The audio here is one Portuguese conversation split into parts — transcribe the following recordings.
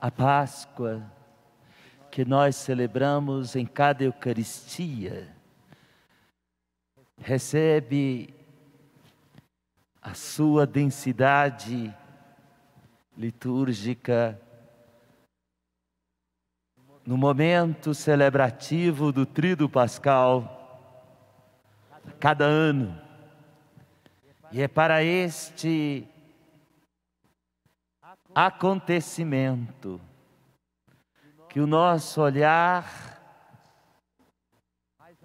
a Páscoa que nós celebramos em cada Eucaristia recebe a sua densidade litúrgica no momento celebrativo do Tríduo Pascal cada ano. E é para este acontecimento. Que o nosso olhar,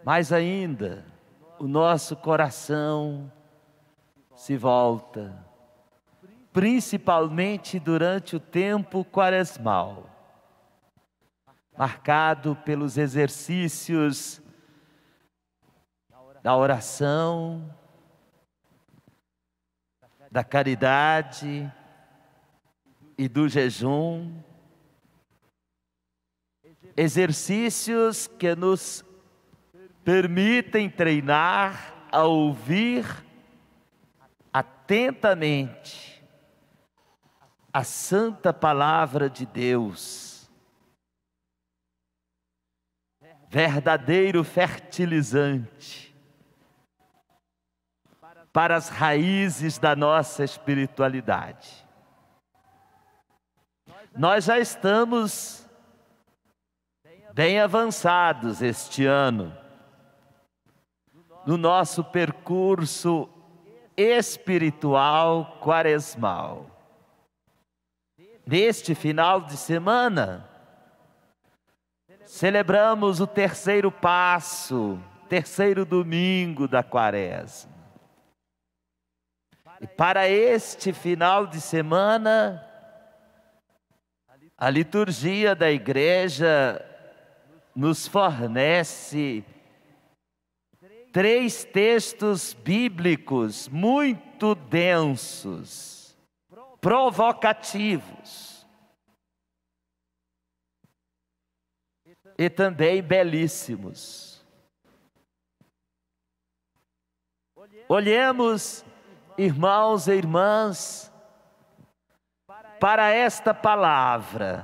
mais ainda, o nosso coração se volta, principalmente durante o tempo quaresmal, marcado pelos exercícios da oração, da caridade, e do jejum, exercícios que nos permitem treinar a ouvir atentamente a santa palavra de Deus. Verdadeiro fertilizante para as raízes da nossa espiritualidade nós já estamos bem avançados este ano no nosso percurso espiritual quaresmal. Neste final de semana, celebramos o terceiro passo, terceiro domingo da quaresma. E para este final de semana, a liturgia da igreja nos fornece três textos bíblicos muito densos, provocativos e também belíssimos. Olhemos, irmãos e irmãs, para esta palavra.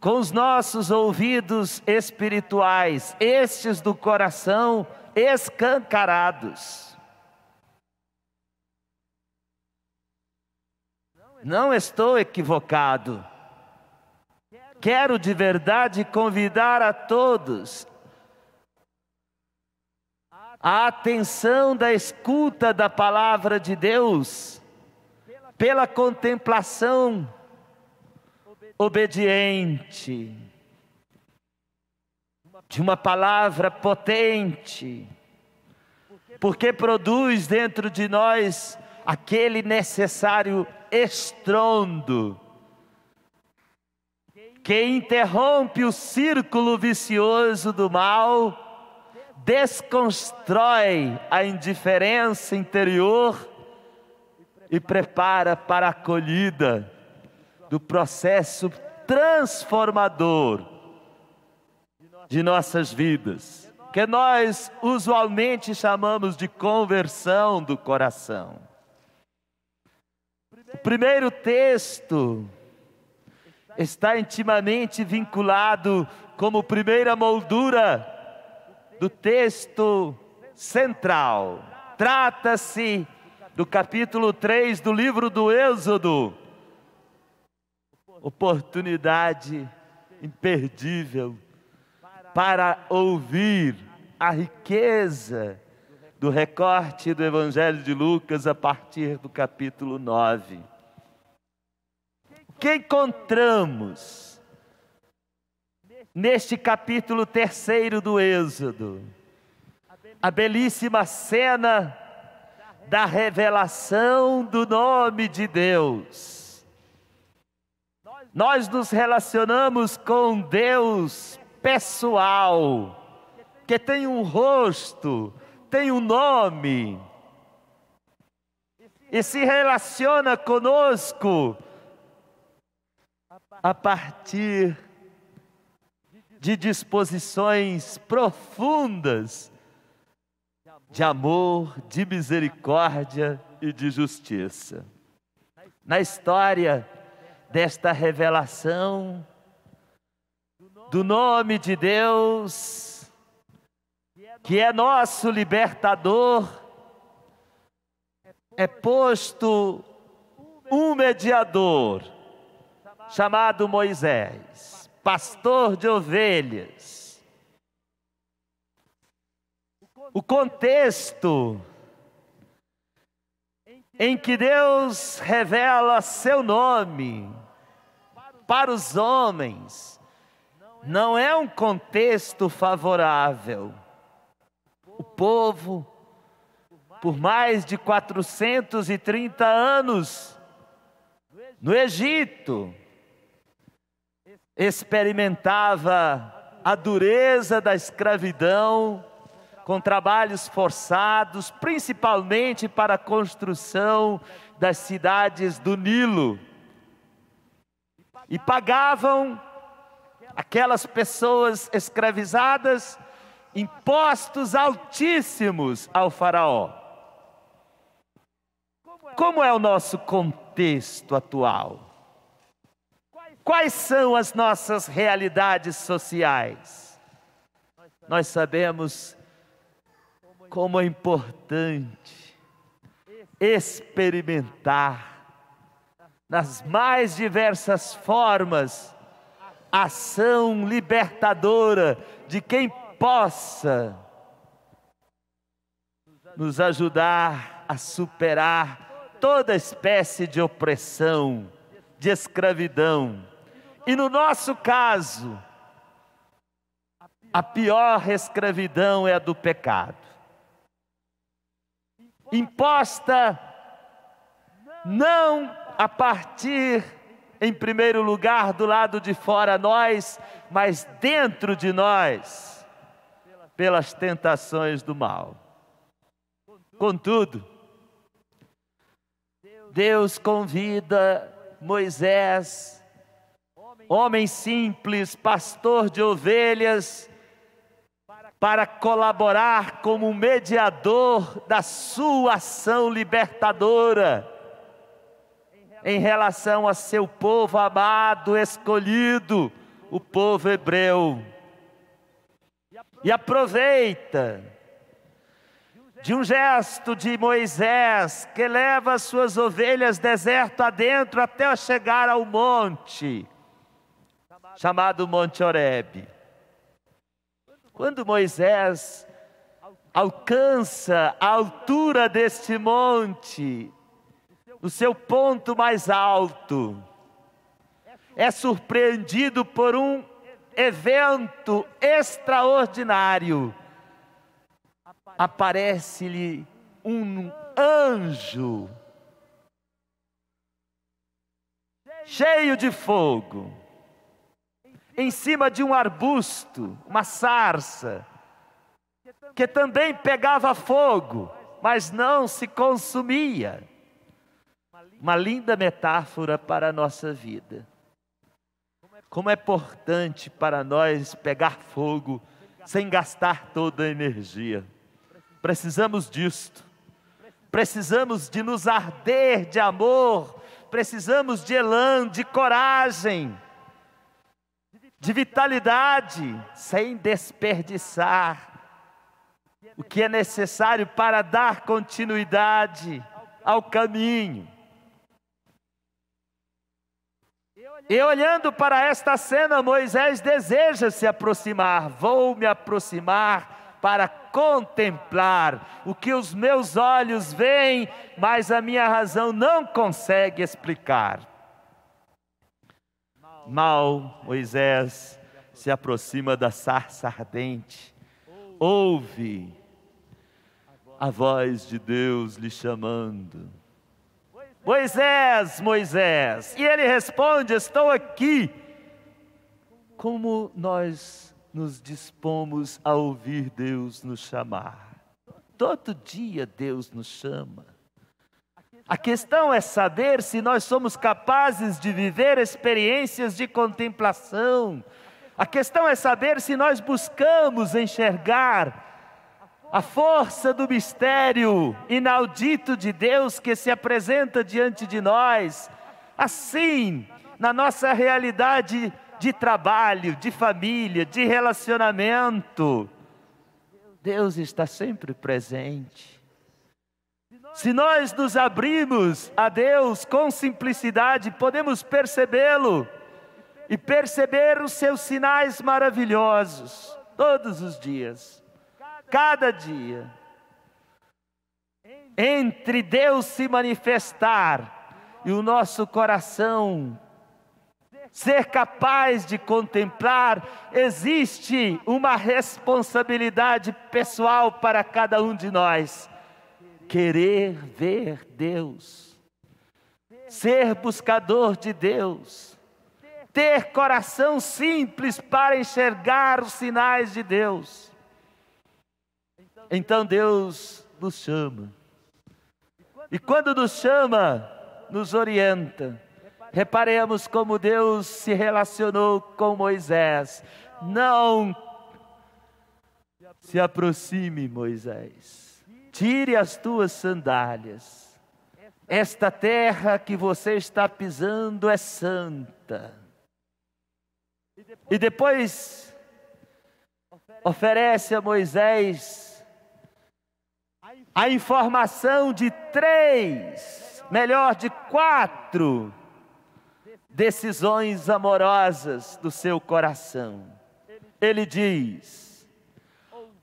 Com os nossos ouvidos espirituais, estes do coração escancarados. Não estou equivocado. Quero de verdade convidar a todos a atenção da escuta da palavra de Deus pela contemplação obediente de uma palavra potente, porque produz dentro de nós aquele necessário estrondo que interrompe o círculo vicioso do mal, desconstrói a indiferença interior e prepara para a acolhida do processo transformador de nossas vidas, que nós usualmente chamamos de conversão do coração. O primeiro texto está intimamente vinculado como primeira moldura do texto central. Trata-se de do capítulo 3 do livro do Êxodo. Oportunidade imperdível para ouvir a riqueza do recorte do Evangelho de Lucas a partir do capítulo 9. O que encontramos neste capítulo terceiro do Êxodo? A belíssima cena da revelação do nome de Deus. Nós nos relacionamos com Deus pessoal, que tem um rosto, tem um nome, e se relaciona conosco a partir de disposições profundas de amor, de misericórdia e de justiça. Na história desta revelação do nome de Deus, que é nosso libertador, é posto um mediador chamado Moisés, pastor de ovelhas o contexto em que Deus revela seu nome para os homens não é um contexto favorável. O povo, por mais de 430 anos, no Egito, experimentava a dureza da escravidão com trabalhos forçados, principalmente para a construção das cidades do Nilo. E pagavam aquelas pessoas escravizadas impostos altíssimos ao Faraó. Como é o nosso contexto atual? Quais são as nossas realidades sociais? Nós sabemos como é importante experimentar, nas mais diversas formas, a ação libertadora de quem possa nos ajudar a superar toda espécie de opressão, de escravidão. E no nosso caso, a pior escravidão é a do pecado imposta não a partir, em primeiro lugar, do lado de fora nós, mas dentro de nós, pelas tentações do mal. Contudo, Deus convida Moisés, homem simples, pastor de ovelhas, para colaborar como mediador da sua ação libertadora em relação a seu povo amado, escolhido, o povo hebreu. E aproveita de um gesto de Moisés que leva suas ovelhas deserto adentro até chegar ao monte chamado Monte Horebe. Quando Moisés alcança a altura deste monte, no seu ponto mais alto, é surpreendido por um evento extraordinário. Aparece-lhe um anjo cheio de fogo em cima de um arbusto, uma sarça, que também pegava fogo, mas não se consumia. Uma linda metáfora para a nossa vida. Como é importante para nós pegar fogo sem gastar toda a energia. Precisamos disto. Precisamos de nos arder de amor, precisamos de elan, de coragem de vitalidade, sem desperdiçar o que é necessário para dar continuidade ao caminho. E olhando para esta cena, Moisés deseja se aproximar. Vou me aproximar para contemplar o que os meus olhos veem, mas a minha razão não consegue explicar mal Moisés se aproxima da sarça ardente. Ouve a voz de Deus lhe chamando. Moisés, Moisés. E ele responde: Estou aqui. Como nós nos dispomos a ouvir Deus nos chamar? Todo dia Deus nos chama. A questão é saber se nós somos capazes de viver experiências de contemplação. A questão é saber se nós buscamos enxergar a força do mistério inaudito de Deus que se apresenta diante de nós, assim, na nossa realidade de trabalho, de família, de relacionamento. Deus está sempre presente. Se nós nos abrirmos a Deus com simplicidade, podemos percebê-lo e perceber os seus sinais maravilhosos todos os dias, cada dia. Entre Deus se manifestar e o nosso coração ser capaz de contemplar, existe uma responsabilidade pessoal para cada um de nós querer ver Deus, ser buscador de Deus, ter coração simples para enxergar os sinais de Deus. Então Deus nos chama. E quando nos chama, nos orienta. Reparemos como Deus se relacionou com Moisés. Não se aproxime, Moisés tire as tuas sandálias. Esta terra que você está pisando é santa. E depois oferece a Moisés a informação de três, melhor de quatro, decisões amorosas do seu coração. Ele diz: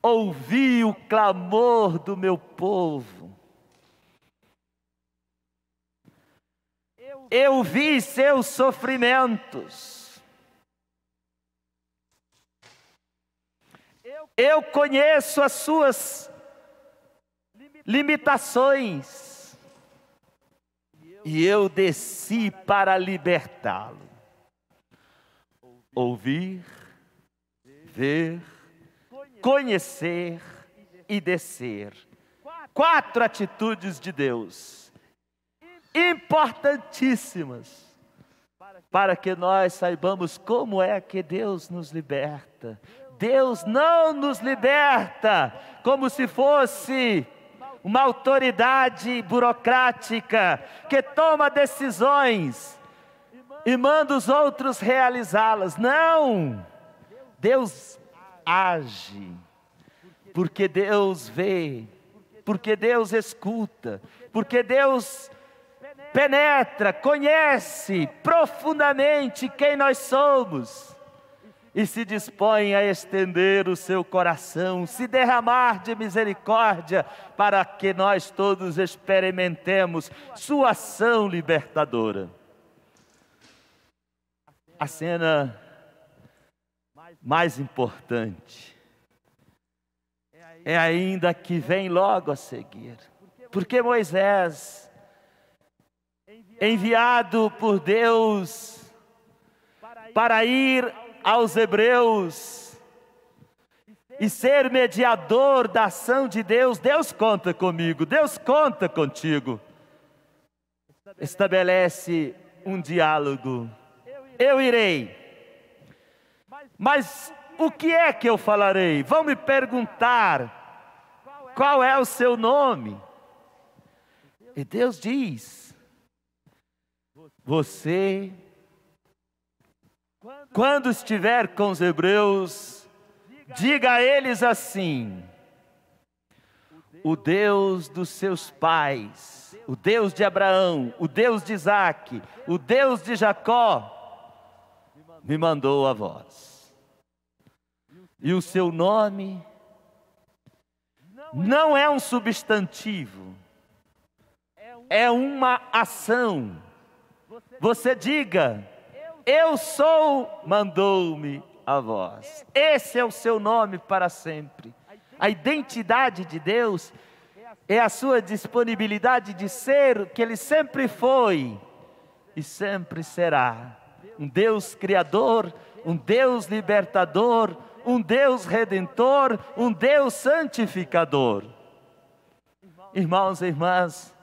ouvi o clamor do meu povo. Eu vi seus sofrimentos. Eu conheço as suas limitações. E eu desci para libertá-lo. Ouvir, ver, conhecer e descer. Quatro atitudes de Deus, importantíssimas, para que nós saibamos como é que Deus nos liberta. Deus não nos liberta como se fosse uma autoridade burocrática que toma decisões e manda os outros realizá-las. Não! Deus age, porque Deus vê, porque Deus escuta, porque Deus penetra, conhece profundamente quem nós somos e se dispõe a estender o seu coração, se derramar de misericórdia, para que nós todos experimentemos sua ação libertadora. A cena mais importante é ainda que vem logo a seguir. Porque Moisés, enviado por Deus para ir aos Hebreus e ser mediador da ação de Deus, Deus conta comigo, Deus conta contigo. Estabelece um diálogo. Eu irei mas o que é que eu falarei? Vão me perguntar qual é o seu nome. E Deus diz: Você, quando estiver com os hebreus, diga a eles assim: O Deus dos seus pais, o Deus de Abraão, o Deus de Isaac, o Deus de Jacó, me mandou a voz e o seu nome não é um substantivo, é uma ação. Você diga: Eu sou, mandou-me a voz. Esse é o seu nome para sempre. A identidade de Deus é a sua disponibilidade de ser o que ele sempre foi e sempre será. Um Deus criador, um Deus libertador, um Deus redentor, um Deus santificador. Irmãos e irmãs,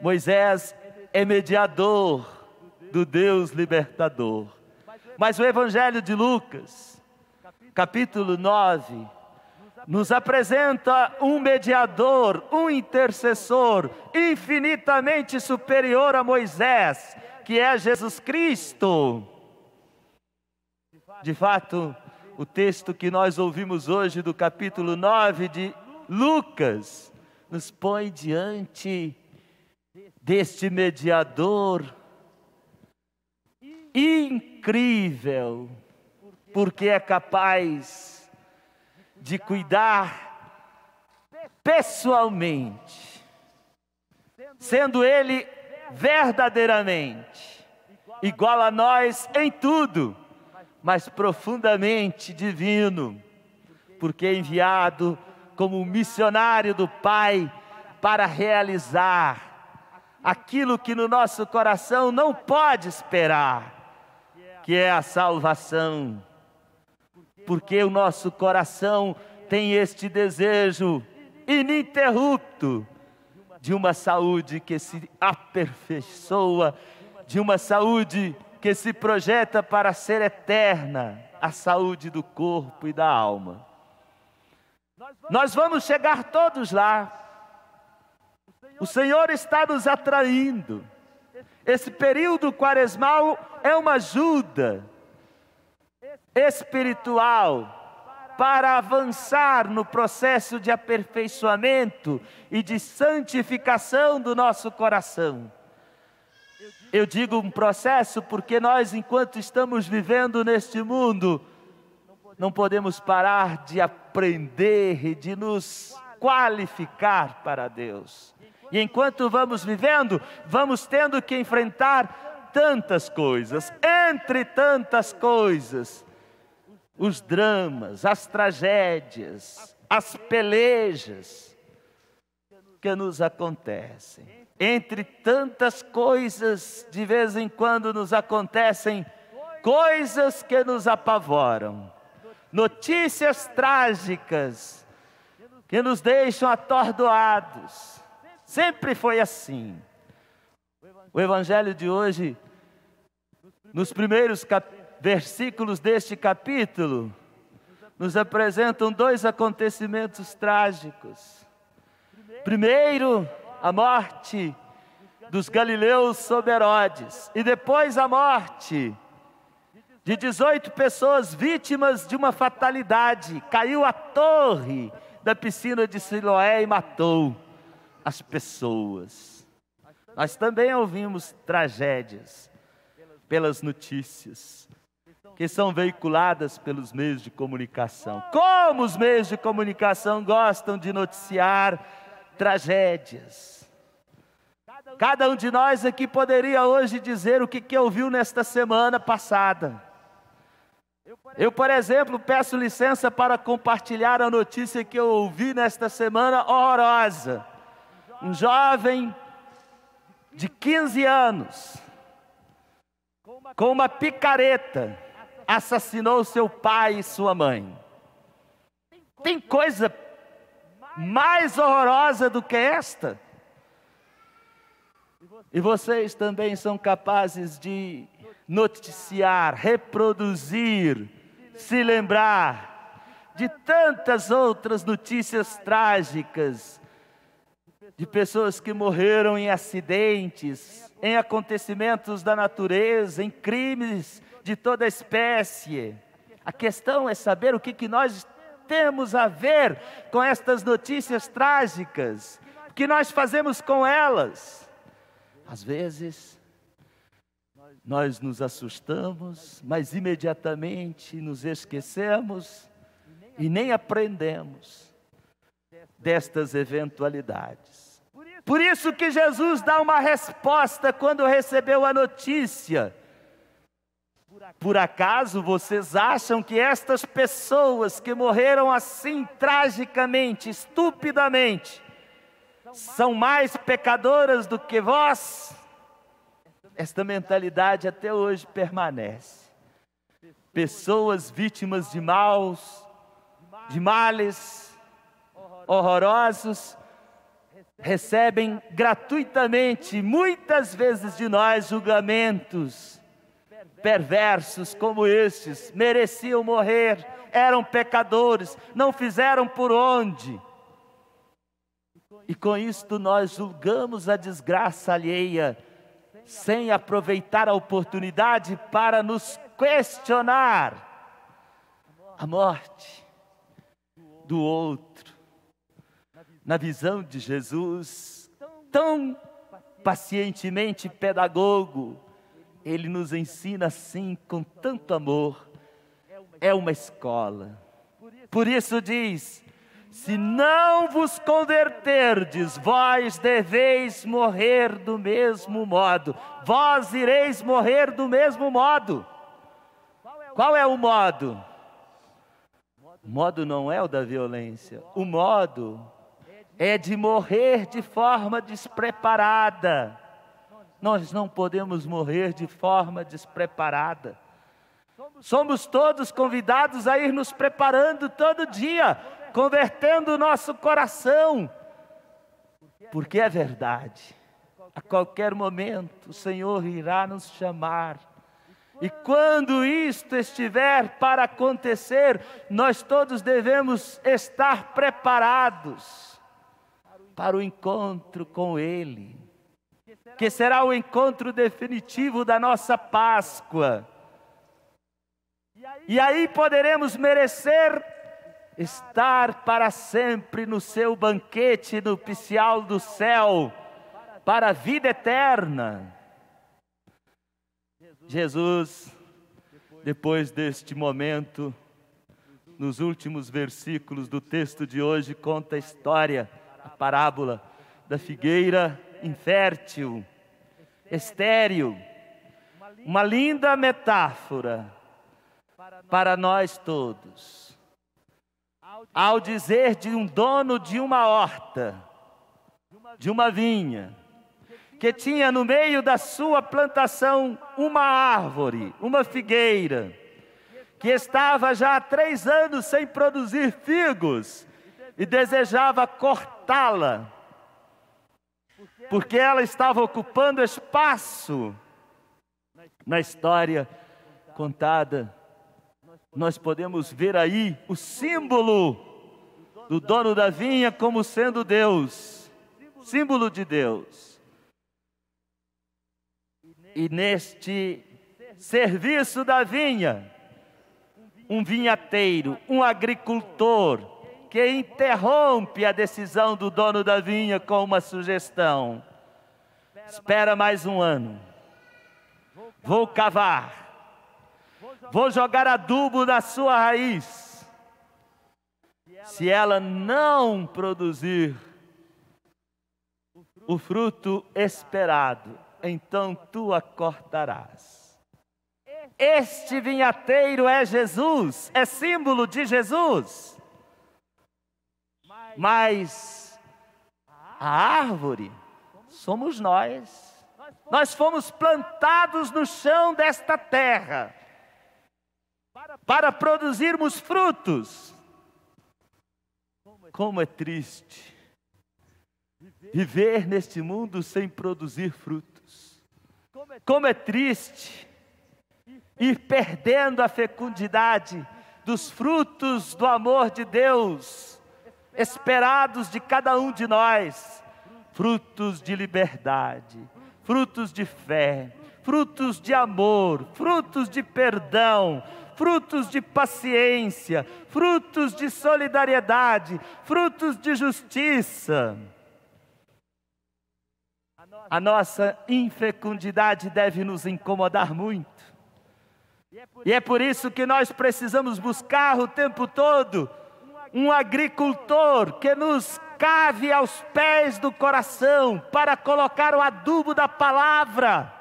Moisés é mediador do Deus libertador. Mas o Evangelho de Lucas, capítulo 9, nos apresenta um mediador, um intercessor infinitamente superior a Moisés, que é Jesus Cristo. De fato, o texto que nós ouvimos hoje do capítulo 9 de Lucas, nos põe diante deste mediador incrível, porque é capaz de cuidar pessoalmente, sendo ele verdadeiramente igual a nós em tudo mas profundamente divino, porque é enviado como missionário do Pai para realizar aquilo que no nosso coração não pode esperar, que é a salvação. Porque o nosso coração tem este desejo ininterrupto de uma saúde que se aperfeiçoa, de uma saúde que se projeta para ser eterna a saúde do corpo e da alma. Nós vamos chegar todos lá. O Senhor está nos atraindo. Esse período quaresmal é uma ajuda espiritual para avançar no processo de aperfeiçoamento e de santificação do nosso coração. Eu digo um processo porque nós, enquanto estamos vivendo neste mundo, não podemos parar de aprender e de nos qualificar para Deus. E enquanto vamos vivendo, vamos tendo que enfrentar tantas coisas, entre tantas coisas, os dramas, as tragédias, as pelejas que nos acontecem. Entre tantas coisas de vez em quando nos acontecem, coisas que nos apavoram, notícias trágicas que nos deixam atordoados. Sempre foi assim. O Evangelho de hoje, nos primeiros versículos deste capítulo, nos apresentam dois acontecimentos trágicos. Primeiro, a morte dos galileus sob Herodes, e depois a morte de 18 pessoas vítimas de uma fatalidade. Caiu a torre da piscina de Siloé e matou as pessoas. Nós também ouvimos tragédias pelas notícias que são veiculadas pelos meios de comunicação. Como os meios de comunicação gostam de noticiar tragédias. Cada um de nós aqui poderia hoje dizer o que, que ouviu nesta semana passada. Eu, por exemplo, peço licença para compartilhar a notícia que eu ouvi nesta semana horrorosa. Um jovem de 15 anos, com uma picareta, assassinou seu pai e sua mãe. Tem coisa mais horrorosa do que esta. E vocês também são capazes de noticiar, reproduzir, se lembrar de tantas outras notícias trágicas, de pessoas que morreram em acidentes, em acontecimentos da natureza, em crimes de toda espécie. A questão é saber o que, que nós temos a ver com estas notícias trágicas? O que nós fazemos com elas? Às vezes, nós nos assustamos, mas imediatamente nos esquecemos e nem aprendemos destas eventualidades. Por isso que Jesus dá uma resposta quando recebeu a notícia por acaso vocês acham que estas pessoas que morreram assim tragicamente, estupidamente, são mais pecadoras do que vós? Esta mentalidade até hoje permanece. Pessoas vítimas de maus, de males horrorosos, recebem gratuitamente, muitas vezes de nós, julgamentos perversos como estes, mereciam morrer, eram pecadores, não fizeram por onde. E com isto nós julgamos a desgraça alheia, sem aproveitar a oportunidade para nos questionar a morte do outro. Na visão de Jesus, tão pacientemente pedagogo, ele nos ensina assim com tanto amor. É uma escola. Por isso diz: se não vos converterdes, vós deveis morrer do mesmo modo. Vós ireis morrer do mesmo modo. Qual é o modo? O modo não é o da violência. O modo é de morrer de forma despreparada nós não podemos morrer de forma despreparada. Somos todos convidados a ir nos preparando todo dia, convertendo o nosso coração, porque é verdade. A qualquer momento o Senhor irá nos chamar. E quando isto estiver para acontecer, nós todos devemos estar preparados para o encontro com Ele que será o encontro definitivo da nossa Páscoa. E aí poderemos merecer estar para sempre no seu banquete nupcial do céu, para a vida eterna. Jesus, depois deste momento, nos últimos versículos do texto de hoje, conta a história, a parábola da figueira infértil, estéril. Uma linda metáfora para nós todos. Ao dizer de um dono de uma horta, de uma vinha, que tinha no meio da sua plantação uma árvore, uma figueira, que estava já há três anos sem produzir figos e desejava cortá-la porque ela estava ocupando espaço na história contada. Nós podemos ver aí o símbolo do dono da vinha como sendo Deus, símbolo de Deus. E neste serviço da vinha, um vinhateiro, um agricultor, que interrompe a decisão do dono da vinha com uma sugestão: espera mais um ano, vou cavar, vou jogar adubo na sua raiz. Se ela não produzir o fruto esperado, então tu a cortarás. Este vinhateiro é Jesus, é símbolo de Jesus mas a árvore somos nós. Nós fomos plantados no chão desta terra para produzirmos frutos. Como é triste viver neste mundo sem produzir frutos. Como é triste ir perdendo a fecundidade dos frutos do amor de Deus esperados de cada um de nós frutos de liberdade, frutos de fé, frutos de amor, frutos de perdão, frutos de paciência, frutos de solidariedade, frutos de justiça. A nossa infecundidade deve nos incomodar muito. E é por isso que nós precisamos buscar o tempo todo um agricultor que nos cave aos pés do coração para colocar o adubo da palavra.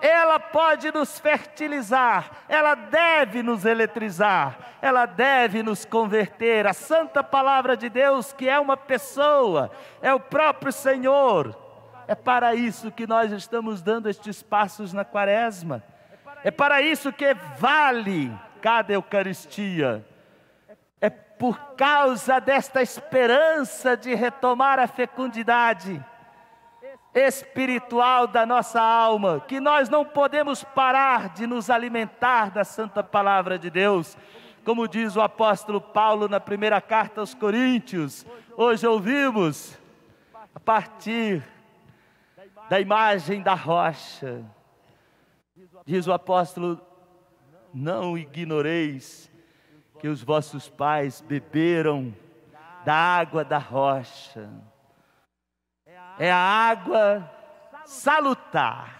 Ela pode nos fertilizar, ela deve nos eletrizar, ela deve nos converter. A santa palavra de Deus, que é uma pessoa, é o próprio Senhor. É para isso que nós estamos dando estes passos na quaresma. É para isso que vale cada Eucaristia por causa desta esperança de retomar a fecundidade espiritual da nossa alma, que nós não podemos parar de nos alimentar da santa palavra de Deus. Como diz o apóstolo Paulo na primeira carta aos Coríntios, hoje ouvimos a partir da imagem da rocha. Diz o apóstolo: Não ignoreis que os vossos pais beberam da água da rocha. É a água salutar.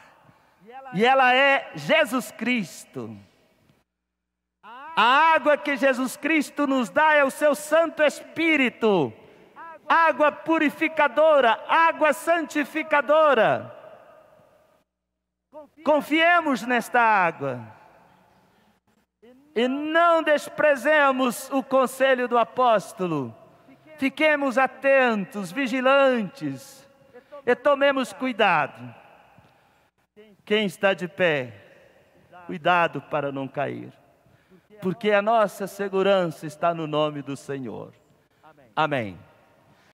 E ela é Jesus Cristo. A água que Jesus Cristo nos dá é o seu Santo Espírito. Água purificadora, água santificadora. Confiemos nesta água e não desprezemos o conselho do apóstolo. Fiquemos atentos, vigilantes e tomemos cuidado. Quem está de pé, cuidado para não cair, porque a nossa segurança está no nome do Senhor. Amém.